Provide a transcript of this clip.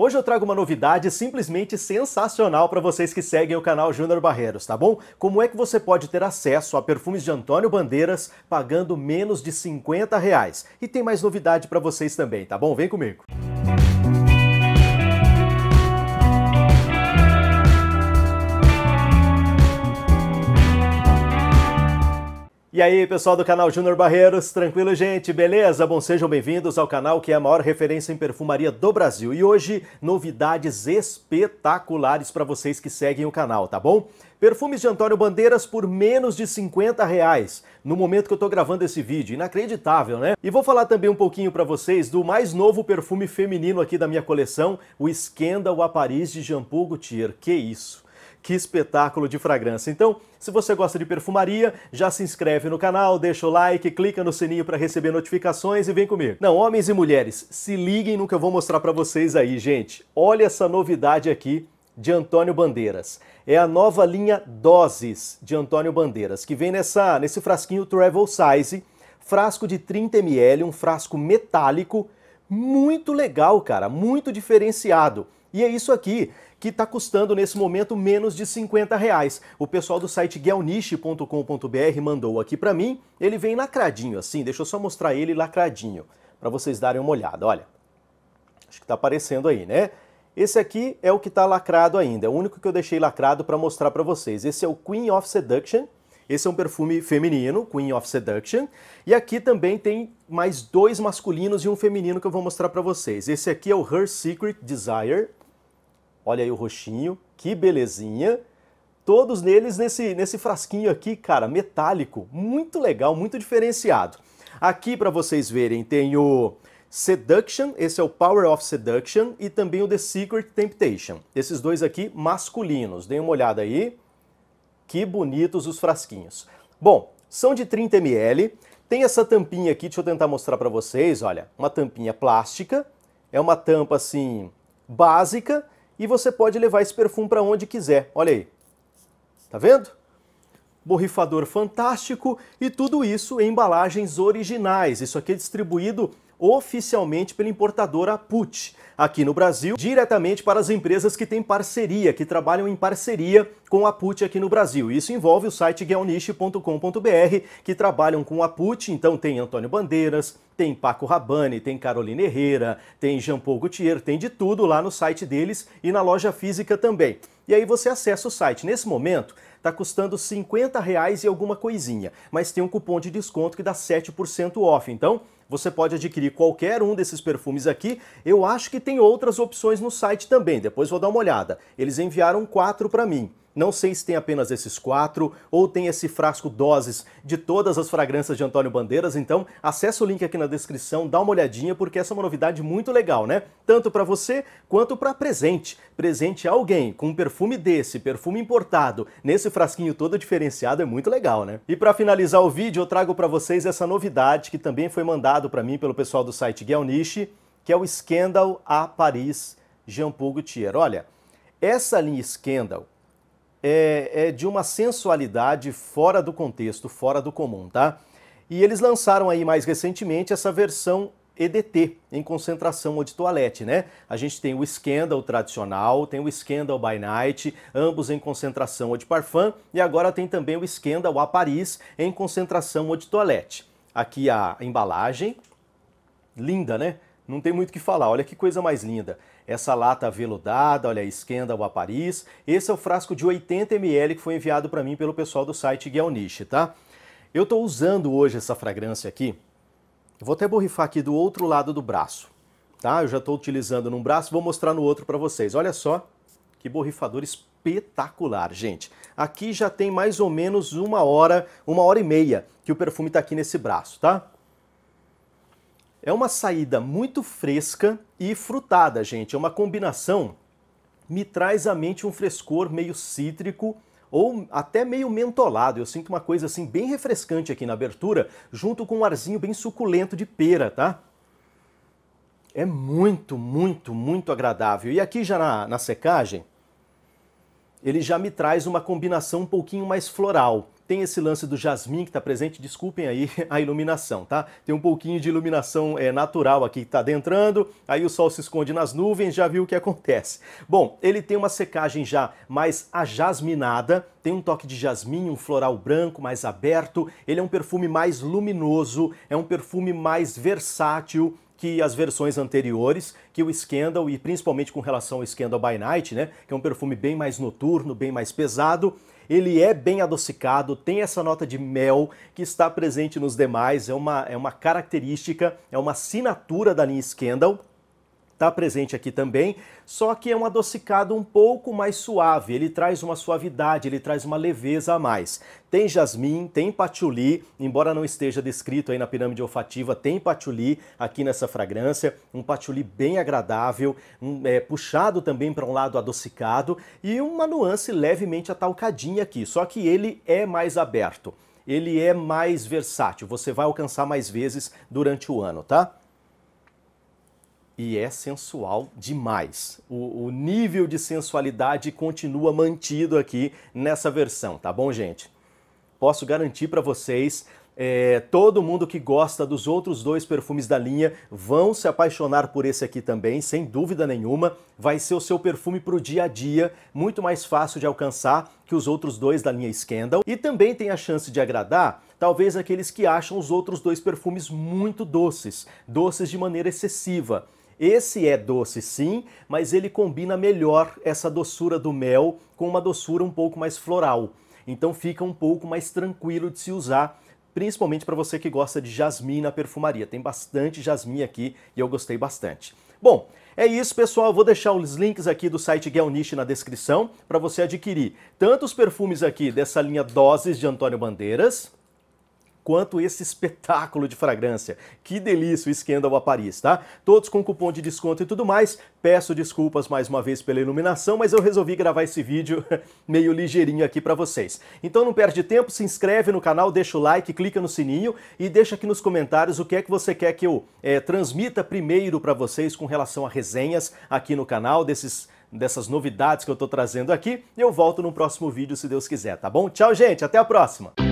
Hoje eu trago uma novidade simplesmente sensacional para vocês que seguem o canal Júnior Barreiros, tá bom? Como é que você pode ter acesso a perfumes de Antônio Bandeiras pagando menos de 50 reais? E tem mais novidade para vocês também, tá bom? Vem comigo! Música E aí, pessoal do canal Júnior Barreiros, tranquilo, gente? Beleza? Bom, sejam bem-vindos ao canal que é a maior referência em perfumaria do Brasil. E hoje, novidades espetaculares para vocês que seguem o canal, tá bom? Perfumes de Antônio Bandeiras por menos de 50 reais, no momento que eu tô gravando esse vídeo. Inacreditável, né? E vou falar também um pouquinho para vocês do mais novo perfume feminino aqui da minha coleção, o Esquenda o Paris de Jean Paul Gaultier. Que isso! Que espetáculo de fragrância. Então, se você gosta de perfumaria, já se inscreve no canal, deixa o like, clica no sininho para receber notificações e vem comigo. Não, homens e mulheres, se liguem no que eu vou mostrar para vocês aí, gente. Olha essa novidade aqui de Antônio Bandeiras. É a nova linha Doses de Antônio Bandeiras, que vem nessa, nesse frasquinho Travel Size, frasco de 30 ml, um frasco metálico muito legal, cara, muito diferenciado. E é isso aqui que está custando nesse momento menos de 50 reais. O pessoal do site guelniche.com.br mandou aqui para mim. Ele vem lacradinho assim, deixa eu só mostrar ele lacradinho para vocês darem uma olhada. Olha, acho que está aparecendo aí, né? Esse aqui é o que está lacrado ainda, é o único que eu deixei lacrado para mostrar para vocês. Esse é o Queen of Seduction, esse é um perfume feminino, Queen of Seduction. E aqui também tem mais dois masculinos e um feminino que eu vou mostrar para vocês. Esse aqui é o Her Secret Desire. Olha aí o roxinho, que belezinha. Todos neles nesse, nesse frasquinho aqui, cara, metálico. Muito legal, muito diferenciado. Aqui para vocês verem tem o Seduction, esse é o Power of Seduction, e também o The Secret Temptation. Esses dois aqui masculinos. Deem uma olhada aí. Que bonitos os frasquinhos. Bom, são de 30 ml. Tem essa tampinha aqui, deixa eu tentar mostrar para vocês, olha, uma tampinha plástica, é uma tampa assim básica e você pode levar esse perfume para onde quiser. Olha aí. Tá vendo? Borrifador fantástico e tudo isso em embalagens originais. Isso aqui é distribuído oficialmente pela importadora PUT, aqui no Brasil, diretamente para as empresas que têm parceria, que trabalham em parceria com a PUT aqui no Brasil. Isso envolve o site guelniche.com.br, que trabalham com a PUT, então tem Antônio Bandeiras, tem Paco Rabanne, tem Carolina Herrera, tem Jean Paul Gaultier, tem de tudo lá no site deles e na loja física também. E aí você acessa o site. Nesse momento, está custando 50 reais e alguma coisinha, mas tem um cupom de desconto que dá 7% off. Então, você pode adquirir qualquer um desses perfumes aqui. Eu acho que tem outras opções no site também, depois vou dar uma olhada. Eles enviaram quatro para mim. Não sei se tem apenas esses quatro ou tem esse frasco doses de todas as fragrâncias de Antônio Bandeiras, então acessa o link aqui na descrição, dá uma olhadinha porque essa é uma novidade muito legal, né? Tanto para você quanto para presente. Presente a alguém com um perfume desse, perfume importado, nesse frasquinho todo diferenciado é muito legal, né? E para finalizar o vídeo, eu trago para vocês essa novidade que também foi mandado para mim pelo pessoal do site Niche, que é o Scandal a Paris Jean Paul Gaultier. Olha, essa linha Scandal é, é de uma sensualidade fora do contexto, fora do comum, tá? E eles lançaram aí mais recentemente essa versão EDT, em concentração ou de toilette, né? A gente tem o Scandal tradicional, tem o Scandal by Night, ambos em concentração ou de parfum, e agora tem também o Scandal a Paris, em concentração ou de toilette. Aqui a embalagem, linda, né? Não tem muito o que falar, olha que coisa mais linda. Essa lata veludada, olha, esquenda o Paris. Esse é o frasco de 80 ml que foi enviado para mim pelo pessoal do site Guialniche, tá? Eu estou usando hoje essa fragrância aqui. Vou até borrifar aqui do outro lado do braço, tá? Eu já estou utilizando num braço, vou mostrar no outro para vocês. Olha só que borrifador espetacular, gente. Aqui já tem mais ou menos uma hora, uma hora e meia que o perfume está aqui nesse braço, tá? É uma saída muito fresca e frutada, gente. É uma combinação me traz à mente um frescor meio cítrico ou até meio mentolado. Eu sinto uma coisa assim bem refrescante aqui na abertura, junto com um arzinho bem suculento de pera, tá? É muito, muito, muito agradável. E aqui já na, na secagem, ele já me traz uma combinação um pouquinho mais floral. Tem esse lance do jasmim que está presente, desculpem aí a iluminação, tá? Tem um pouquinho de iluminação é, natural aqui que está adentrando, aí o sol se esconde nas nuvens, já viu o que acontece. Bom, ele tem uma secagem já mais ajasminada, tem um toque de jasmim, um floral branco mais aberto, ele é um perfume mais luminoso, é um perfume mais versátil, que as versões anteriores, que o Scandal, e principalmente com relação ao Scandal by Night, né, que é um perfume bem mais noturno, bem mais pesado, ele é bem adocicado, tem essa nota de mel que está presente nos demais, é uma, é uma característica, é uma assinatura da linha Scandal, está presente aqui também, só que é um adocicado um pouco mais suave, ele traz uma suavidade, ele traz uma leveza a mais. Tem jasmim, tem patchouli, embora não esteja descrito aí na pirâmide olfativa, tem patchouli aqui nessa fragrância, um patchouli bem agradável, um, é, puxado também para um lado adocicado e uma nuance levemente atalcadinha aqui, só que ele é mais aberto. Ele é mais versátil, você vai alcançar mais vezes durante o ano, tá? e é sensual demais. O, o, nível de sensualidade continua mantido aqui nessa versão, tá bom, gente? Posso garantir para vocês, é, todo mundo que gosta dos outros dois perfumes da linha vão se apaixonar por esse aqui também, sem dúvida nenhuma. Vai ser o seu perfume para o dia a dia, muito mais fácil de alcançar que os outros dois da linha Scandal. E também tem a chance de agradar talvez aqueles que acham os outros dois perfumes muito doces, doces de maneira excessiva. Esse é doce sim, mas ele combina melhor essa doçura do mel com uma doçura um pouco mais floral. Então fica um pouco mais tranquilo de se usar, principalmente para você que gosta de jasmim na perfumaria. Tem bastante jasmim aqui e eu gostei bastante. Bom, é isso, pessoal. Eu vou deixar os links aqui do site Gelnish na descrição para você adquirir tanto os perfumes aqui dessa linha Doses de Antônio Bandeiras, quanto esse espetáculo de fragrância. Que delícia o Scandal a Paris, tá? Todos com cupom de desconto e tudo mais. Peço desculpas mais uma vez pela iluminação, mas eu resolvi gravar esse vídeo meio ligeirinho aqui para vocês. Então não perde tempo, se inscreve no canal, deixa o like, clica no sininho e deixa aqui nos comentários o que é que você quer que eu é, transmita primeiro para vocês com relação a resenhas aqui no canal desses dessas novidades que eu estou trazendo aqui. Eu volto no próximo vídeo, se Deus quiser, tá bom? Tchau, gente, até a próxima!